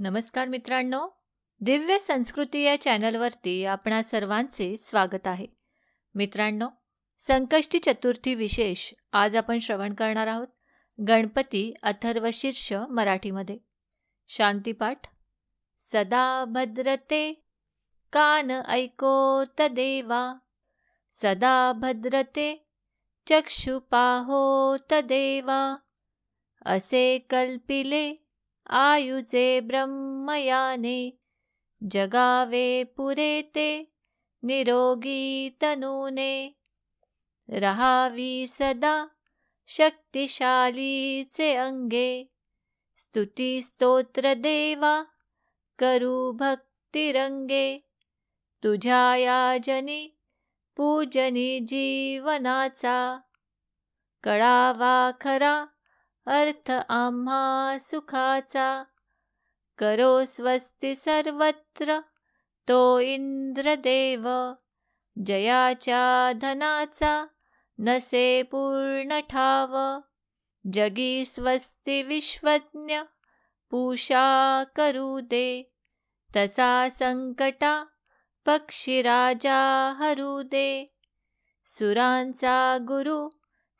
नमस्कार मित्रांनो दिव्य संस्कृती या चॅनलवरती आपणा सर्वांचे स्वागत आहे मित्रांनो संकष्टी चतुर्थी विशेष आज आपण श्रवण करणार आहोत गणपती अथर्व शीर्ष मराठीमध्ये शांतीपाठ सदा भद्रते कान ऐको तदेवा सदा भद्रते पाहो तदेवा असे कल्पिले आयुजे ब्रह्मयाने जगावे पुरे ते निरोगी तनुने रहावी सदा शक्तिशालीचे अंगे स्तुती स्तोत्र देवा करू भक्तिरंगे तुझ्या याजनी पूजनी जीवनाचा कळावा खरा अर्थ आम्हा सुखाचा करो स्वस्ति सर्वत्र तो इंद्रदेव जयाच्या धनाचा नसे पूर्ण ठाव जगी स्वस्ति विश्वज्ञ पूषा करू दे तसा संकटा पक्षीराजा हरू दे सुरांचा गुरु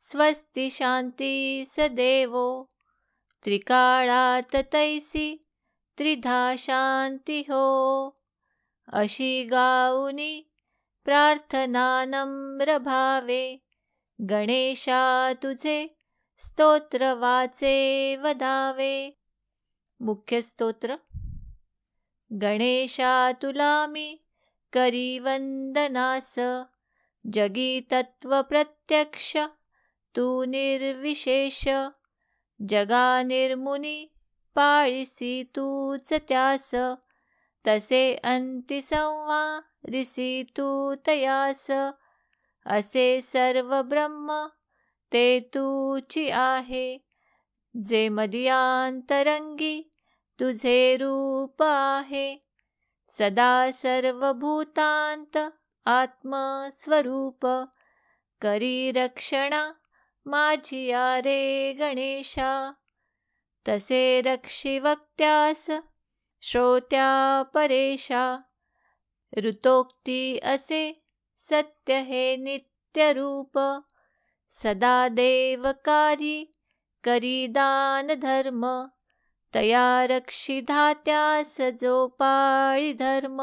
स्वस्ति शांती सदेवो त्रिकाळात तैसी त्रिधा शांती हो अशी गाऊनी भावे, गणेशा तुझे स्तोत्र वाचे वदावे मुख्य स्तोत्र गणेशा तुला मी करी वंदनास जगी तत्व प्रत्यक्ष तू निर्विशेष जगा निर्मुनी पाळीसी तूच त्यास तसे रिसी तू तयास असे सर्व ब्रह्म ते तूची आहे जे मदियांतरंगी तुझे रूप आहे सदा सर्व सर्वभूतांत आत्मस्वरूप करी रक्षणा माझी आरे गणेशा तसे रक्षि वक्त्यास श्रोत्या परेशा ऋतोक्ती असे सत्य हे नित्यरूप सदा देवकारी करी दान धर्म तया रक्षिधात्यास जो पाळी धर्म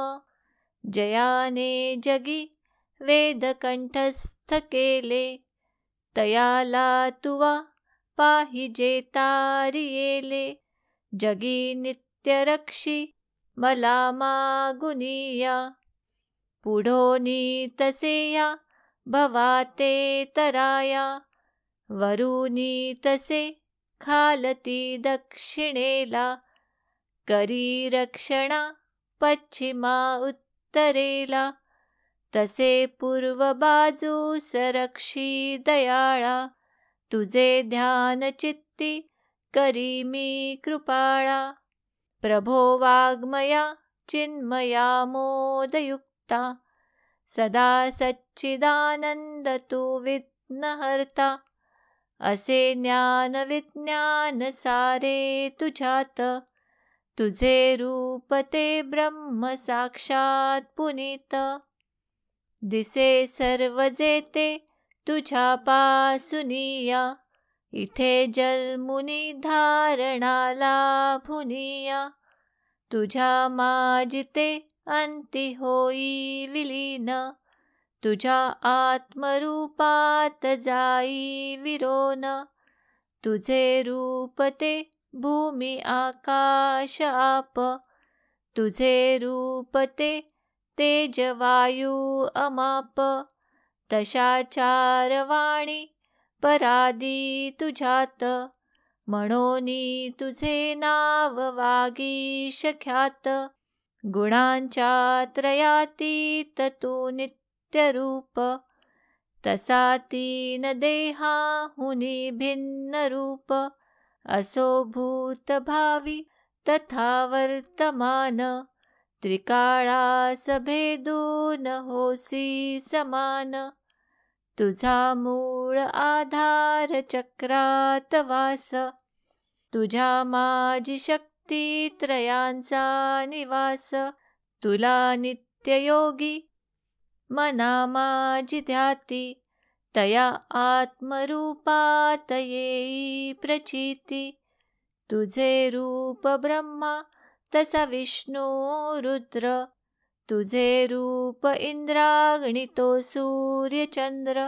जयाने जगी वेदकंठस्थ केले तयाला तुवा पाहिजे तारियेले जगी नित्यरक्षी मला मागुनिया पुढोनी तसेया भवाते तराया वरुनी तसे खालती दक्षिणेला करी रक्षणा पश्चिमा उत्तरेला तसे पूर्व बाजू सरक्षी दयाळा तुझे ध्यान चित्ती करी मी कृपाळा प्रभो वाग्मया चिन्मया मोदयुक्ता सदा सच्चिदानंद तु विघ्नहर्ता असे ज्ञानविज्ञान सारे तुझ्यात तुझे रूप ते ब्रह्म साक्षात पुनीत दिसे सर्व तुझा तुझ्या पासुनिया इथे जलमुनी धारणाला भुनिया तुझ्या माजिते अंती होई विलीन तुझ्या आत्मरूपात जाई विरोन तुझे रूप ते भूमी आकाश आप तुझे रूप ते तेजवायू अमाप तशाचारवाणी परादी तुझ्यात मनोनी तुझे नाव वागी शख्यात गुणांच्या त्रयाती तू नित्यरूप तसा तीन देहाहुनी भिन्न रूप असो भावी तथा वर्तमान त्रिकाळास भेदून होसी समान तुझा मूळ आधार चक्रात वास तुझ्या माझी शक्ती त्रयांचा निवास तुला नित्ययोगी मना माझी ध्याती तया आत्मरूपात येई प्रचिती तुझे रूप ब्रह्मा तसा विष्णू रुद्र तुझे रूप इंद्रागणितो सूर्यचंद्र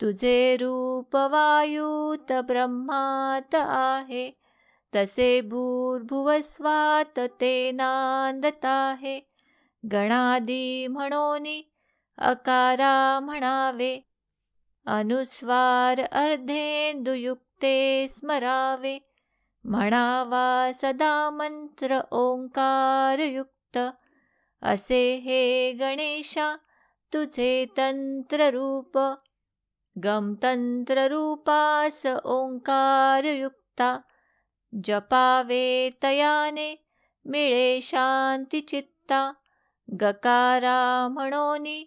तुझे रूप वायूत ब्रह्मात आहे तसे भूर्भुवस्वात ते नांदत गणादी म्हणोनी अकारा म्हणावे अनुस्वार अर्धेंदुयुक्ते स्मरावे म्हणावा सदा मंत्र ओंकारयुक्त असे हे गणेशा तुझे तंत्ररूप गमतंत्ररूपास ओंकारयुक्ता जपावे तयाने मिळे शांतिचित्ता गकारा म्हणोनी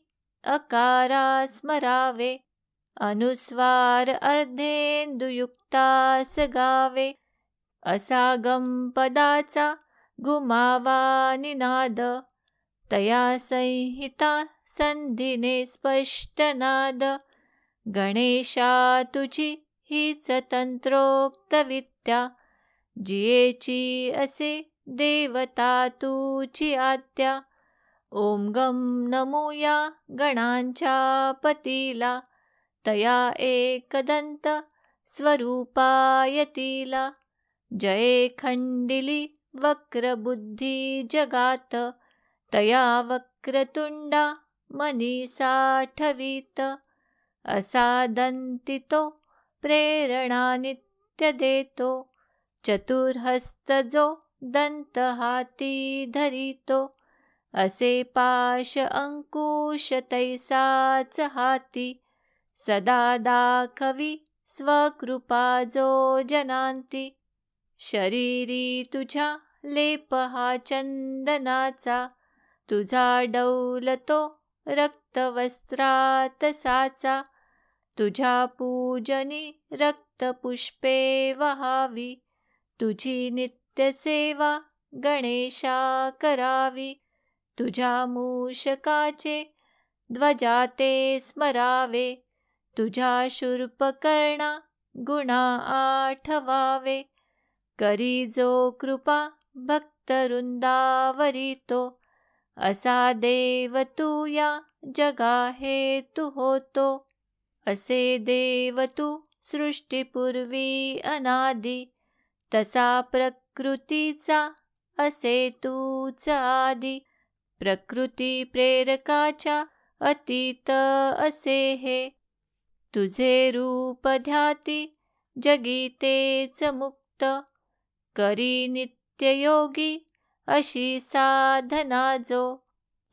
अकारा स्मरावे अनुस्वार अर्धेंदुयुक्तास गावे असा गंपदाचा गुमावा निनाद तया संहिता संधिने स्पष्ट नाद गणेशा तुझी हीच तंत्रोक्त विद्या जियेची असे देवता तुची आत्या ओम गम नमूया गणांच्या पतीला तया एकदंत स्वरूपायतीला जये खंडिली वक्रबुद्धी जगात तया वक्रतुंडा मनी साठवीत तो प्रेरणा नित्य देतो जो दंत हाती धरितो असे पाश अंकुश तैसाच हाती सदा दाखवी जो जनांती, शरीरी तुझ्या लेप हा चंदनाचा तुझा डौलतो रक्तवस्त्रात साचा तुझ्या पूजनी रक्तपुष्पे वहावी तुझी नित्यसेवा गणेशा करावी तुझ्या मूषकाचे ध्वजाते स्मरावे तुझ्या शूर्पकर्णा गुणा आठवावे करी जो कृपा भक्त तो असा देव तू या जगा हे होतो असे देव तू सृष्टीपूर्वी अनादि तसा प्रकृतीचा असे तूच आदि प्रकृती प्रेरकाच्या अतीत असे हे तुझे रूप ध्याती जगीतेच मुक्त करी योगी अशी साधना जो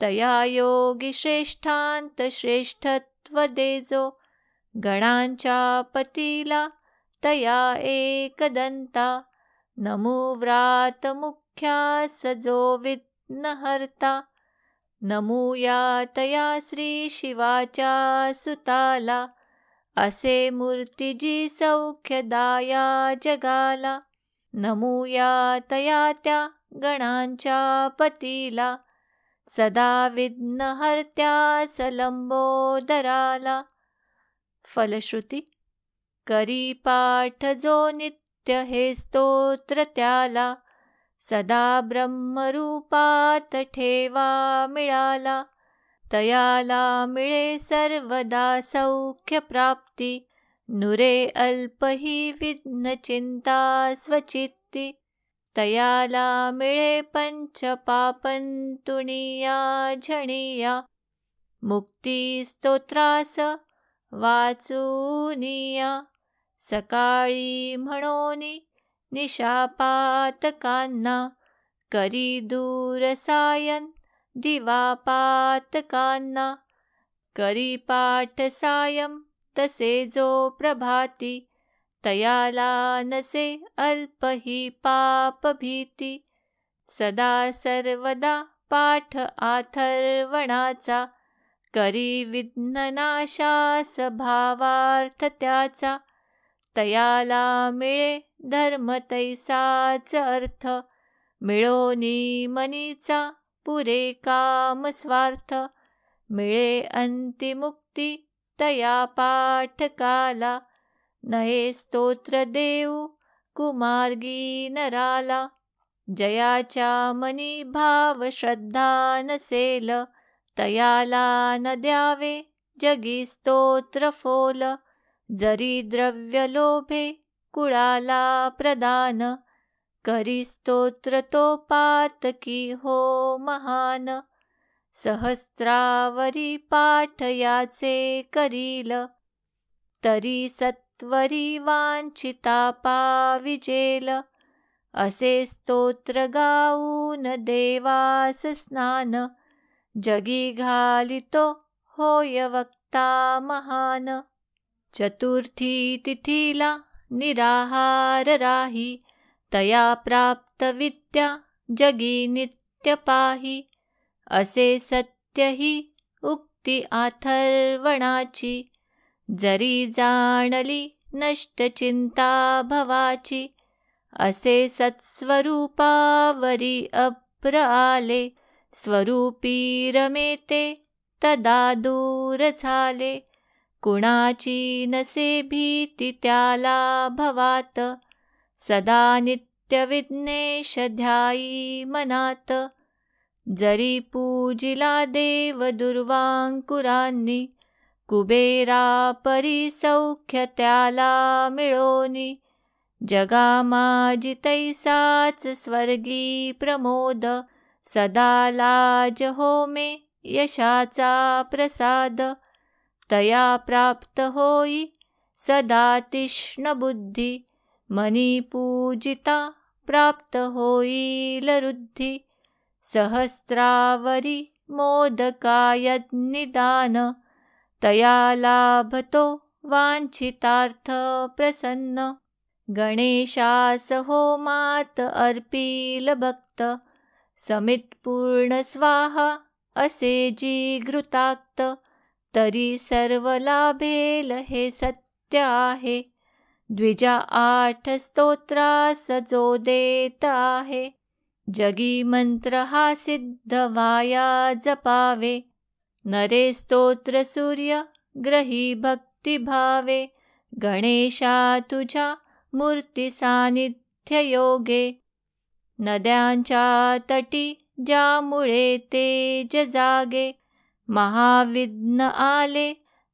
तया योगी श्रेष्ठांत श्रेष्ठत्व देजो गणांच्या पतीला तया एकदंता व्रात मुख्या सजो विघ्नहर्ता नमूया तया श्री शिवाचा सुताला असे मूर्तिजी सौख्यदाया जगाला नमुया तया त्या गणांच्या पतीला सदा विघ्नहर्त्या सलंबोदराला फलश्रुती करी पाठ जो नित्य हे स्तोत्र त्याला सदा ब्रह्मरूपात ठेवा मिळाला तयाला मिळे सर्वदा सौख्य प्राप्ती नुरे अल्प हि विघ्न चिंता स्वचित्ति, तयाला मिळे पंच पापंतुनिया झणिया मुक्ती स्तोत्रास वाचूनिया सकाळी म्हणोनी कान्ना, करी दूरसायन कान्ना, करी पाठसायम तसे जो प्रभाती तयाला नसे अल्पही भीती सदा सर्वदा पाठ आथर्वणाचा करी विघ्ननाशास भावार्थ त्याचा तयाला मिळे धर्म तैसाच अर्थ मिळोनी मनीचा पुरे काम स्वार्थ मिळे अंतिमुक्ती तया पाठकाला नये स्तोत्र देऊ कुमार्गी नराला जयाच्या मनी भाव श्रद्धा नसेल तयाला न द्यावे जगी स्तोत्र फोल जरी द्रव्य लोभे कुळाला प्रदान करी स्तोत्र तो की हो महान सहस्रावरी पाठयाचे करील तरी सत्वरी वांछिता पाविजेल असे स्तोत्र गाऊन देवास स्नान जगी घालितो होय वक्ता महान चतुर्थी तिथीला निराहार राही तया प्राप्त विद्या जगी नित्य पाही असे सत्य ही उक्ती आथर्वणाची जरी जाणली नष्ट चिंता भवाची असे सत्स्वरूपावरी अप्र आले स्वरूपी रमेते तदा दूर झाले कुणाची नसे भीती त्याला भवात सदा नित्य नित्यविज्ञेश ध्यायी मनात जरी पूजिला देव दुर्वांकुरांनी कुबेरा परी सौख्य त्याला मिळोनी जगा स्वर्गी प्रमोद सदा लाज होमे यशाचा प्रसाद तया प्राप्त होई सदा बुद्धी, मनी पूजिता प्राप्त होईल रुद्धी सहस्रावरी निदान तया लाभतो वाञ्छितार्थ प्रसन्न गणेशास मात अर्पील भक्त समितपूर्ण स्वाहा असे जीघृताक्त तरी सर्व लाभेल हे सत्य आहे द्विजा आठ स्तोत्रास जो देत आहे जगी मंत्र हा सिद्ध वाया जपावे नरे स्तोत्र सूर्य ग्रही भक्तिभावे गणेशा तुझ्या मूर्ती सानिध्य योगे नद्यांच्या तटी ज्यामुळे ते जजागे महाविघ्न आले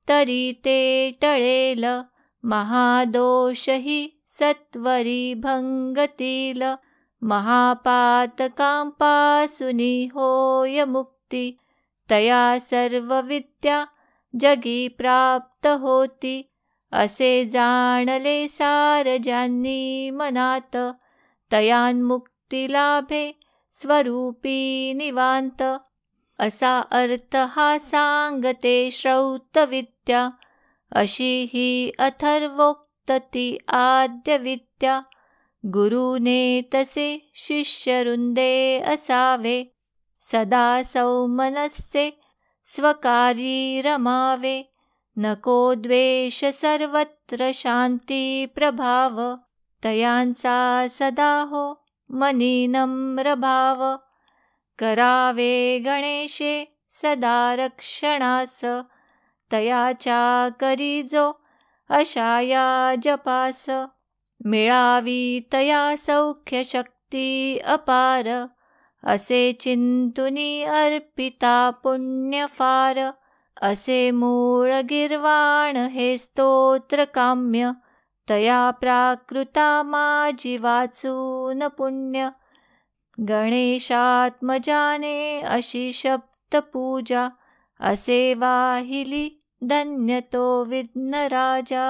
तरी ते टळेल महादोषही सत्वरी भंगतील महापातकांपासुनी होय मुक्ती तया सर्व विद्या जगी प्राप्त होती असे जाणले सारजांनी मनात तयान्मुक्ती लाभे स्वरूपी निवांत असा अर्थ हा सांगते श्रौत विद्या, अशी ही अथर्वोक्तती विद्या, गुरुने तसे रुंदे असावे सदा सौमनस्से स्वकारी रमावे नको द्वेष सर्वत्र शांती प्रभाव तयांचा सदा हो मनी नम्रभाव करावे गणेशे सदा रक्षणास तयाचा करी जो अशाया जपास मिळावी तया सौख्य शक्ती अपार असे चिंतुनी अर्पिता फार, असे मूळ गिर्वाण हे स्तोत्र काम्य तया प्राकृता माझी वाचून पुण्य गणेशात्मजाने अशी पूजा, असे वाहिली धन्यतो राजा।